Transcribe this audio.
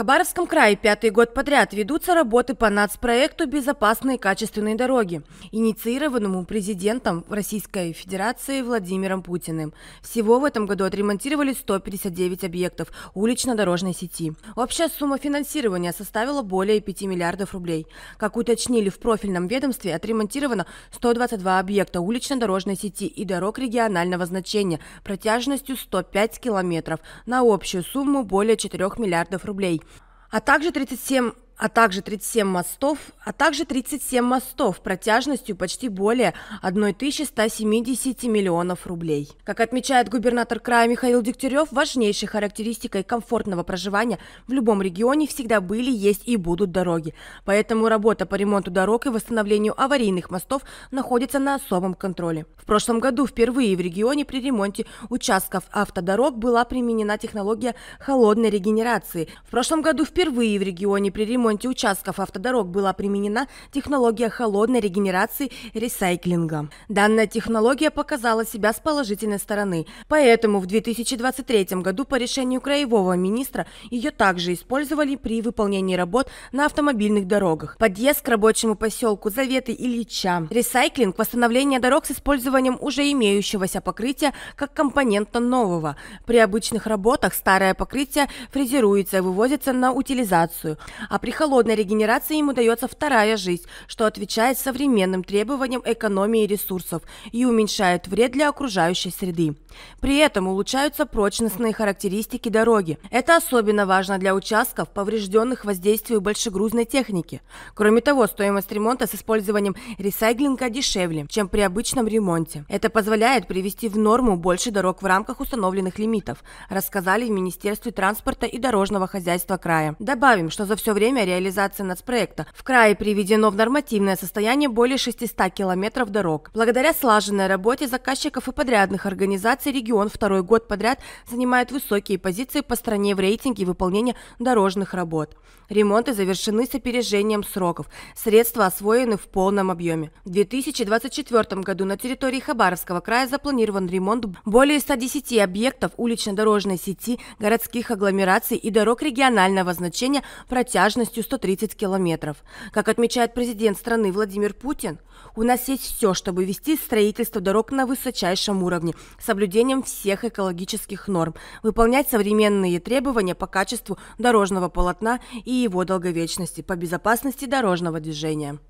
Хабаровском крае пятый год подряд ведутся работы по нацпроекту «Безопасные качественные дороги», инициированному президентом Российской Федерации Владимиром Путиным. Всего в этом году отремонтировали 159 объектов улично-дорожной сети. Общая сумма финансирования составила более 5 миллиардов рублей. Как уточнили в профильном ведомстве, отремонтировано 122 объекта улично-дорожной сети и дорог регионального значения протяжностью 105 километров на общую сумму более 4 миллиардов рублей а также 37 а также 37 мостов, а также 37 мостов протяжностью почти более 1170 миллионов рублей. Как отмечает губернатор края Михаил Дегтярев, важнейшей характеристикой комфортного проживания в любом регионе всегда были, есть и будут дороги. Поэтому работа по ремонту дорог и восстановлению аварийных мостов находится на особом контроле. В прошлом году впервые в регионе при ремонте участков автодорог была применена технология холодной регенерации. В прошлом году впервые в регионе при ремонте ремонте участков автодорог была применена технология холодной регенерации ресайклинга. Данная технология показала себя с положительной стороны, поэтому в 2023 году по решению краевого министра ее также использовали при выполнении работ на автомобильных дорогах. Подъезд к рабочему поселку Заветы Ильича. Ресайклинг – восстановление дорог с использованием уже имеющегося покрытия как компонента нового. При обычных работах старое покрытие фрезеруется и выводится на утилизацию, а при холодной регенерации им удается вторая жизнь, что отвечает современным требованиям экономии ресурсов и уменьшает вред для окружающей среды. При этом улучшаются прочностные характеристики дороги. Это особенно важно для участков, поврежденных воздействию большегрузной техники. Кроме того, стоимость ремонта с использованием ресайклинга дешевле, чем при обычном ремонте. Это позволяет привести в норму больше дорог в рамках установленных лимитов, рассказали в Министерстве транспорта и дорожного хозяйства края. Добавим, что за все время реализации нацпроекта в крае приведено в нормативное состояние более 600 километров дорог. Благодаря слаженной работе заказчиков и подрядных организаций регион второй год подряд занимает высокие позиции по стране в рейтинге выполнения дорожных работ. Ремонты завершены с опережением сроков. Средства освоены в полном объеме. В 2024 году на территории Хабаровского края запланирован ремонт более 110 объектов улично-дорожной сети, городских агломераций и дорог регионального значения протяжностью протяженностью 130 километров. Как отмечает президент страны Владимир Путин, у нас есть все, чтобы вести строительство дорог на высочайшем уровне, соблюдением всех экологических норм, выполнять современные требования по качеству дорожного полотна и его долговечности, по безопасности дорожного движения.